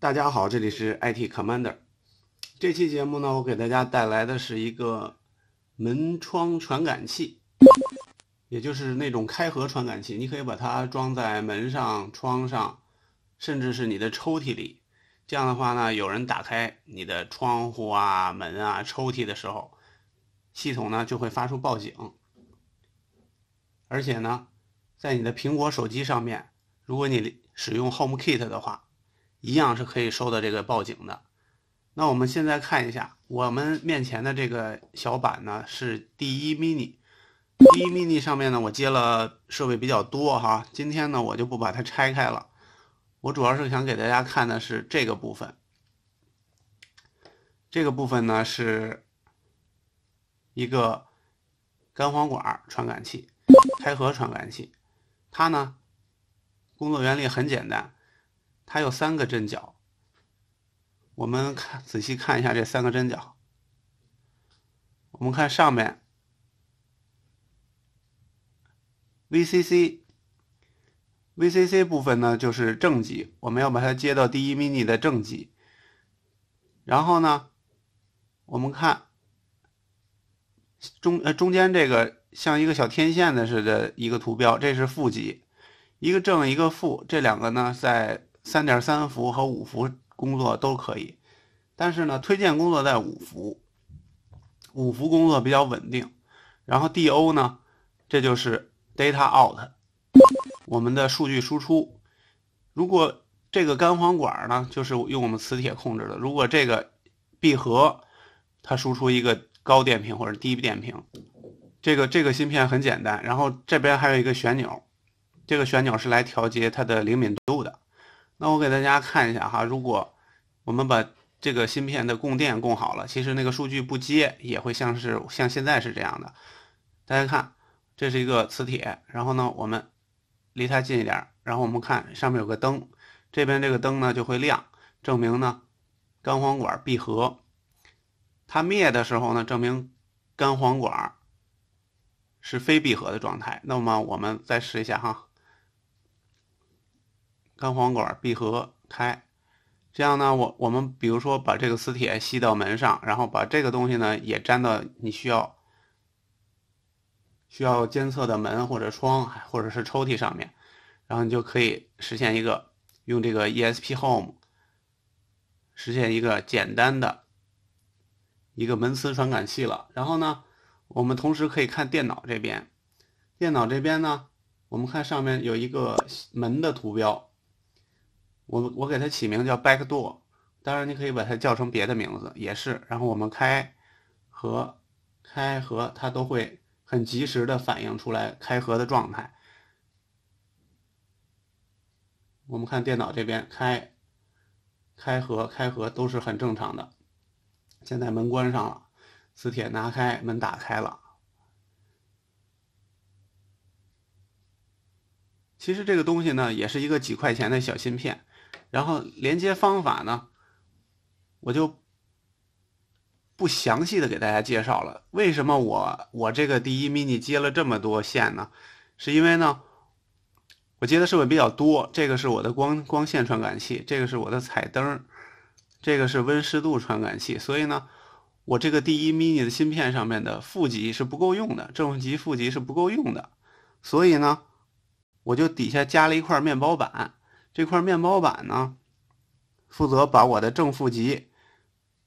大家好，这里是 IT Commander。这期节目呢，我给大家带来的是一个门窗传感器，也就是那种开合传感器。你可以把它装在门上、窗上，甚至是你的抽屉里。这样的话呢，有人打开你的窗户啊、门啊、抽屉的时候，系统呢就会发出报警。而且呢，在你的苹果手机上面，如果你使用 HomeKit 的话。一样是可以收到这个报警的。那我们现在看一下，我们面前的这个小板呢是第一 mini，第一 mini 上面呢我接了设备比较多哈。今天呢我就不把它拆开了，我主要是想给大家看的是这个部分。这个部分呢是一个干簧管传感器，开合传感器，它呢工作原理很简单。它有三个针脚，我们看仔细看一下这三个针脚。我们看上面，VCC，VCC 部分呢就是正极，我们要把它接到第一 mini 的正极。然后呢，我们看中呃中间这个像一个小天线的似的一个图标，这是负极，一个正一个负，这两个呢在。三点三伏和五伏工作都可以，但是呢，推荐工作在五伏。五伏工作比较稳定。然后 DO 呢，这就是 data out，我们的数据输出。如果这个干簧管呢，就是用我们磁铁控制的。如果这个闭合，它输出一个高电平或者低电平。这个这个芯片很简单。然后这边还有一个旋钮，这个旋钮是来调节它的灵敏度。那我给大家看一下哈，如果我们把这个芯片的供电供好了，其实那个数据不接也会像是像现在是这样的。大家看，这是一个磁铁，然后呢，我们离它近一点，然后我们看上面有个灯，这边这个灯呢就会亮，证明呢，干簧管闭合。它灭的时候呢，证明干簧管是非闭合的状态。那么我们再试一下哈。干簧管闭合开，这样呢，我我们比如说把这个磁铁吸到门上，然后把这个东西呢也粘到你需要需要监测的门或者窗，或者是抽屉上面，然后你就可以实现一个用这个 ESP Home 实现一个简单的一个门磁传感器了。然后呢，我们同时可以看电脑这边，电脑这边呢，我们看上面有一个门的图标。我我给它起名叫 back door，当然你可以把它叫成别的名字，也是。然后我们开合开合，它都会很及时的反映出来开合的状态。我们看电脑这边开开合开合都是很正常的。现在门关上了，磁铁拿开，门打开了。其实这个东西呢，也是一个几块钱的小芯片。然后连接方法呢，我就不详细的给大家介绍了。为什么我我这个第一 mini 接了这么多线呢？是因为呢，我接的设备比较多。这个是我的光光线传感器，这个是我的彩灯，这个是温湿度传感器。所以呢，我这个第一 mini 的芯片上面的负极是不够用的，正极负极是不够用的。所以呢，我就底下加了一块面包板。这块面包板呢，负责把我的正负极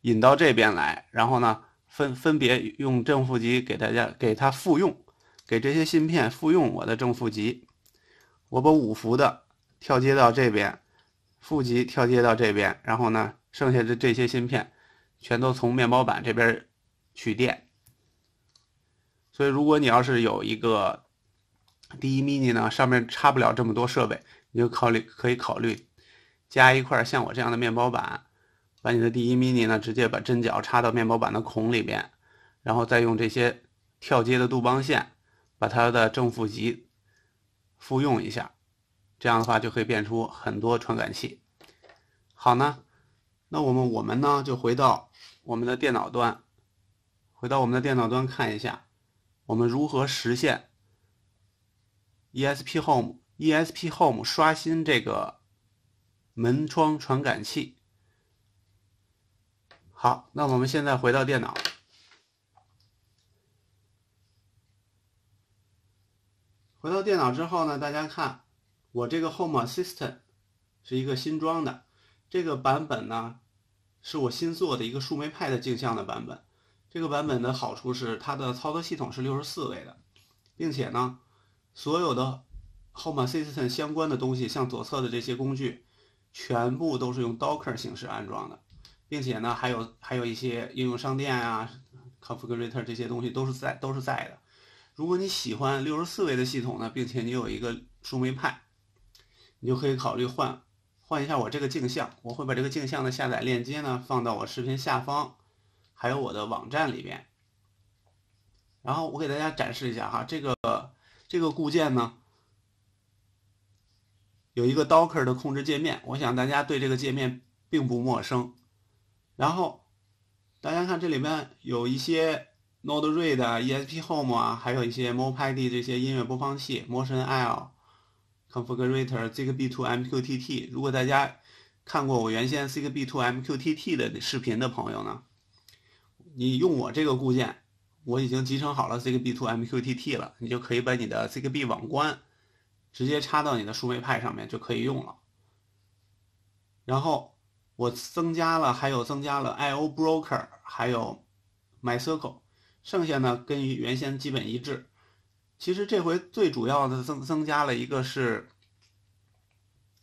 引到这边来，然后呢，分分别用正负极给大家给它复用，给这些芯片复用我的正负极。我把五伏的跳接到这边，负极跳接到这边，然后呢，剩下的这些芯片全都从面包板这边取电。所以，如果你要是有一个第一 mini 呢，上面插不了这么多设备。你就考虑可以考虑加一块像我这样的面包板，把你的第一 mini 呢直接把针脚插到面包板的孔里边，然后再用这些跳接的杜邦线把它的正负极复用一下，这样的话就可以变出很多传感器。好呢，那我们我们呢就回到我们的电脑端，回到我们的电脑端看一下，我们如何实现 ESPHome。ESP Home 刷新这个门窗传感器。好，那我们现在回到电脑。回到电脑之后呢，大家看，我这个 Home Assistant 是一个新装的，这个版本呢是我新做的一个树莓派的镜像的版本。这个版本的好处是它的操作系统是六十四位的，并且呢所有的。Home Assistant 相关的东西，像左侧的这些工具，全部都是用 Docker 形式安装的，并且呢，还有还有一些应用商店啊，Configurator 这些东西都是在都是在的。如果你喜欢六十四位的系统呢，并且你有一个树莓派，你就可以考虑换换一下我这个镜像。我会把这个镜像的下载链接呢放到我视频下方，还有我的网站里面。然后我给大家展示一下哈，这个这个固件呢。有一个 Docker 的控制界面，我想大家对这个界面并不陌生。然后大家看这里面有一些 Node Red、ESP Home 啊，还有一些 Mo p i d 这些音乐播放器、Motion L、Configurator、z i g b e e o m q t t 如果大家看过我原先 z i g b e e o m q t t 的视频的朋友呢，你用我这个固件，我已经集成好了 z i g b e e o m q t t 了，你就可以把你的 Zigbee 网关。直接插到你的树莓派上面就可以用了。然后我增加了，还有增加了 IO Broker，还有 MySQL，剩下呢跟原先基本一致。其实这回最主要的增增加了一个是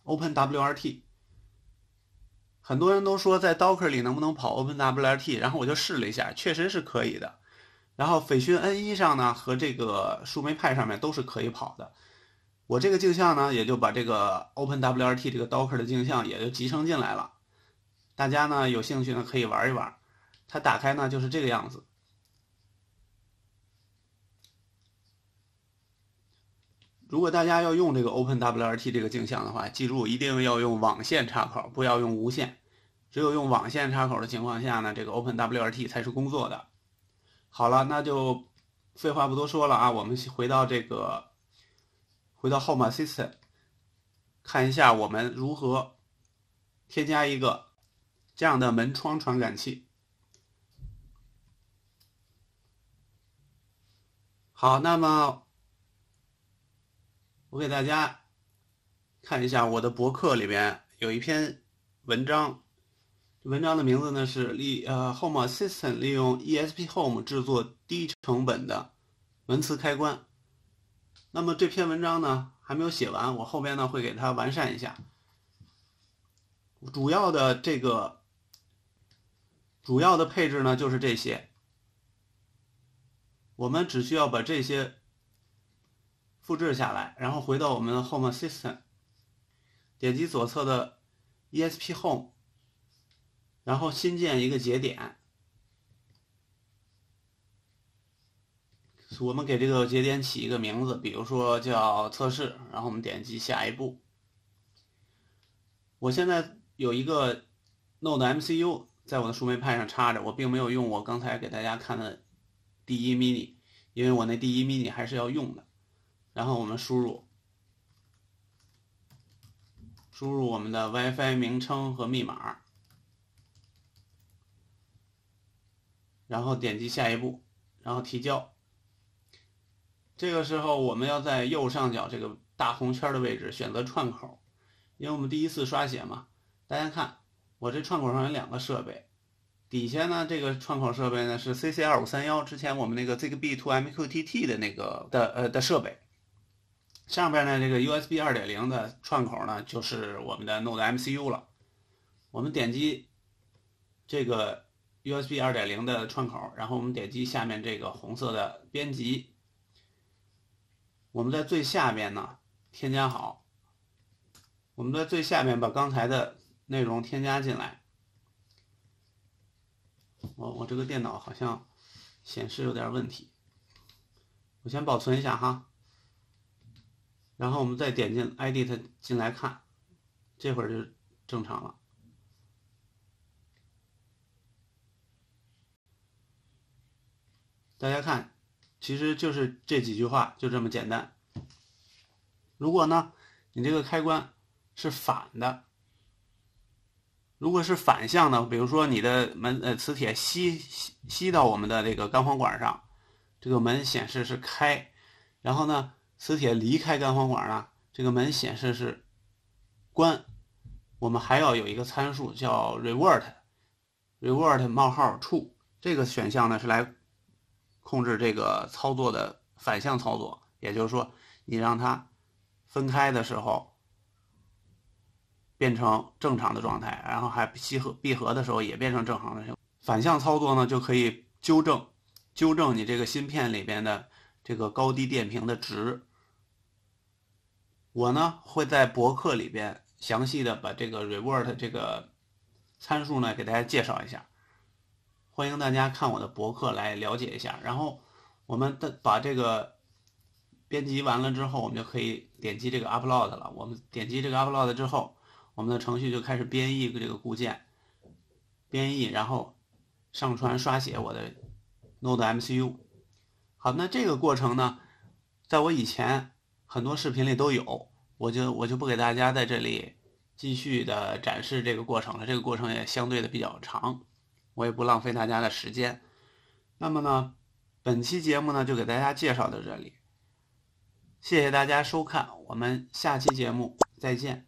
OpenWRT。很多人都说在 Docker 里能不能跑 OpenWRT，然后我就试了一下，确实是可以的。然后斐讯 N1 上呢和这个树莓派上面都是可以跑的。我这个镜像呢，也就把这个 OpenWRT 这个 Docker 的镜像也就集成进来了。大家呢有兴趣呢可以玩一玩。它打开呢就是这个样子。如果大家要用这个 OpenWRT 这个镜像的话，记住一定要用网线插口，不要用无线。只有用网线插口的情况下呢，这个 OpenWRT 才是工作的。好了，那就废话不多说了啊，我们回到这个。回到 Home Assistant，看一下我们如何添加一个这样的门窗传感器。好，那么我给大家看一下我的博客里边有一篇文章，文章的名字呢是利呃 Home Assistant 利用 ESP Home 制作低成本的文词开关。那么这篇文章呢还没有写完，我后边呢会给它完善一下。主要的这个主要的配置呢就是这些，我们只需要把这些复制下来，然后回到我们的 Home Assistant，点击左侧的 ESP Home，然后新建一个节点。我们给这个节点起一个名字，比如说叫测试，然后我们点击下一步。我现在有一个 Node MCU 在我的树莓派上插着，我并没有用我刚才给大家看的第一 Mini，因为我那第一 Mini 还是要用的。然后我们输入输入我们的 WiFi 名称和密码，然后点击下一步，然后提交。这个时候，我们要在右上角这个大红圈的位置选择串口，因为我们第一次刷写嘛。大家看，我这串口上有两个设备，底下呢这个串口设备呢是 C C 二五三幺，之前我们那个 z i g b e e to MQTT 的那个的呃的设备，上边呢这个 U S B 二点零的串口呢就是我们的 Node M C U 了。我们点击这个 U S B 二点零的串口，然后我们点击下面这个红色的编辑。我们在最下边呢，添加好。我们在最下面把刚才的内容添加进来。我我这个电脑好像显示有点问题，我先保存一下哈。然后我们再点进 I D 它进来看，这会儿就正常了。大家看。其实就是这几句话，就这么简单。如果呢，你这个开关是反的，如果是反向的，比如说你的门呃磁铁吸吸吸到我们的这个干簧管上，这个门显示是开，然后呢，磁铁离开干簧管呢，这个门显示是关。我们还要有一个参数叫 revert，revert 冒号 true 这个选项呢是来。控制这个操作的反向操作，也就是说，你让它分开的时候变成正常的状态，然后还吸合闭合的时候也变成正常的反向操作呢，就可以纠正纠正你这个芯片里边的这个高低电平的值。我呢会在博客里边详细的把这个 revert 这个参数呢给大家介绍一下。欢迎大家看我的博客来了解一下。然后，我们的把这个编辑完了之后，我们就可以点击这个 upload 了。我们点击这个 upload 之后，我们的程序就开始编译这个固件，编译，然后上传刷写我的 Node MCU。好，那这个过程呢，在我以前很多视频里都有，我就我就不给大家在这里继续的展示这个过程了。这个过程也相对的比较长。我也不浪费大家的时间，那么呢，本期节目呢就给大家介绍到这里，谢谢大家收看，我们下期节目再见。